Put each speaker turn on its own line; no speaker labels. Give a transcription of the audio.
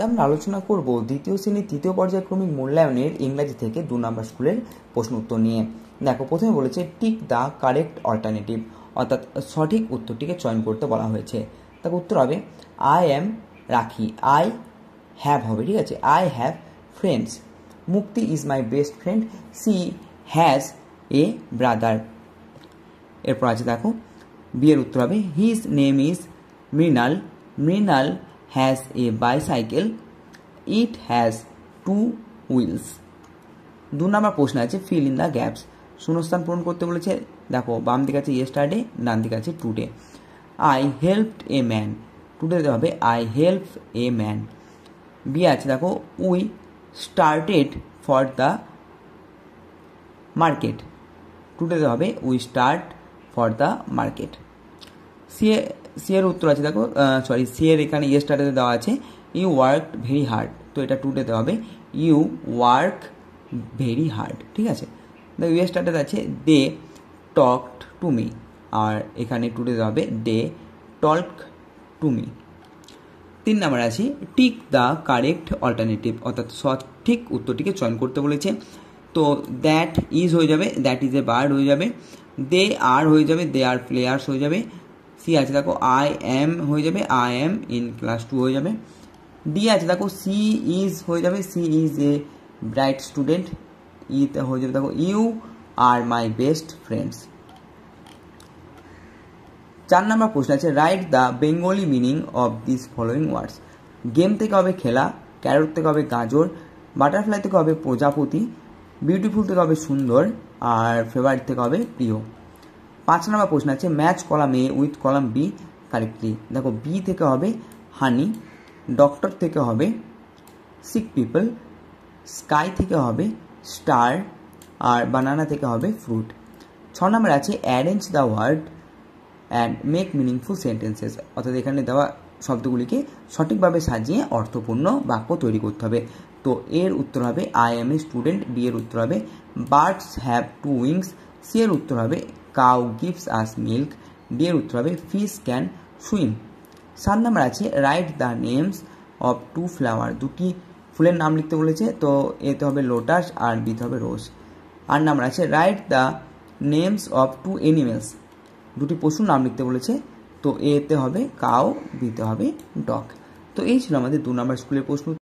আজ আমরা আলোচনা করব দ্বিতীয় শ্রেণীর তৃতীয় পর্যায়ক্রমিক মূল্যায়নের ইংরাজি থেকে দু নম্বর স্কুলের প্রশ্ন উত্তর নিয়ে দেখো প্রথমে বলেছে টিক দ্য কারেক্ট অল্টারনেটিভ অর্থাৎ সঠিক উত্তরটিকে চয়ন করতে বলা হয়েছে তাকে উত্তর হবে আই অ্যাম রাখি আই হ্যাভ হবে ঠিক আছে I have friends Mukti is my best friend she has a brother এরপর আছে দেখো বিয়ের উত্তর হবে his name is Mrinal Mrinal has a bicycle. It has two wheels. দু নম্বর প্রশ্ন আছে ফিল ইন দ্য গ্যাপস শূন্যস্থান পূরণ করতে বলেছে দেখো বাম দিকে আছে ইয়েস্টারডে ডান দিকে আছে today I help a man today হবে I help a man B আছে দেখো we started for the market today হবে we start for the market C A C এর উত্তর আছে দেখো সরি সি এর এখানে ইয়ে e স্টার্টে দেওয়া আছে ইউ ওয়ার্ক ভেরি হার্ড তো এটা টুডেতে হবে ইউ ওয়ার্ক ভেরি হার্ড ঠিক আছে দেখো ইয়ে স্টার্টে আছে দে টক টু মি আর এখানে দেওয়া হবে দে টক টু মি তিন নাম্বার আছে টিক দ্য কারেক্ট অল্টারনেটিভ অর্থাৎ সঠিক উত্তরটিকে চয়ন করতে বলেছে তো দ্যাট ইজ হয়ে যাবে দ্যাট ইজ এ বার্ড হয়ে যাবে দে আর হয়ে যাবে দে আর প্লেয়ার্স হয়ে যাবে সি আছে দেখো আই এম হয়ে যাবে I am in class two হয়ে যাবে ডি আছে দেখো সি ইজ হয়ে যাবে she is a bright student ইতে হয়ে যাবে দেখো you are my best friends চার নম্বর প্রশ্ন আছে write the Bengali meaning of this following words game থেকে হবে খেলা ক্যারট থেকে হবে গাজর বাটারফ্লাই থেকে হবে প্রজাপতি বিউটিফুল থেকে হবে সুন্দর আর ফেভারিট থেকে হবে প্রিয় পাঁচ নম্বর প্রশ্ন আছে match column A with column B correctly দেখো বি থেকে হবে হানি ডক্টর থেকে হবে সিক পিপল স্কাই থেকে হবে স্টার আর বানানা থেকে হবে ফ্রুট ছ নম্বর আছে arrange the word and make meaningful sentences অর্থাৎ এখানে দেওয়া শব্দগুলিকে সঠিকভাবে সাজিয়ে অর্থপূর্ণ বাক্য তৈরি করতে হবে তো এর উত্তর হবে I am a student B এর উত্তর হবে birds have two wings C এর উত্তর হবে কাউ গিভস আস মিল্ক বিয়ের উত্তর হবে ফিস ক্যান সুইম সাত নাম্বার আছে write the names of two flower দুটি ফুলের নাম লিখতে বলেছে তো এতে হবে লোটাস আর বিতে হবে রোজ আর নাম্বার আছে write the names of two animals দুটি পশুর নাম লিখতে বলেছে তো এতে হবে কাউ বিতে হবে ডগ তো এই ছিল আমাদের দু নম্বর স্কুলের প্রশ্ন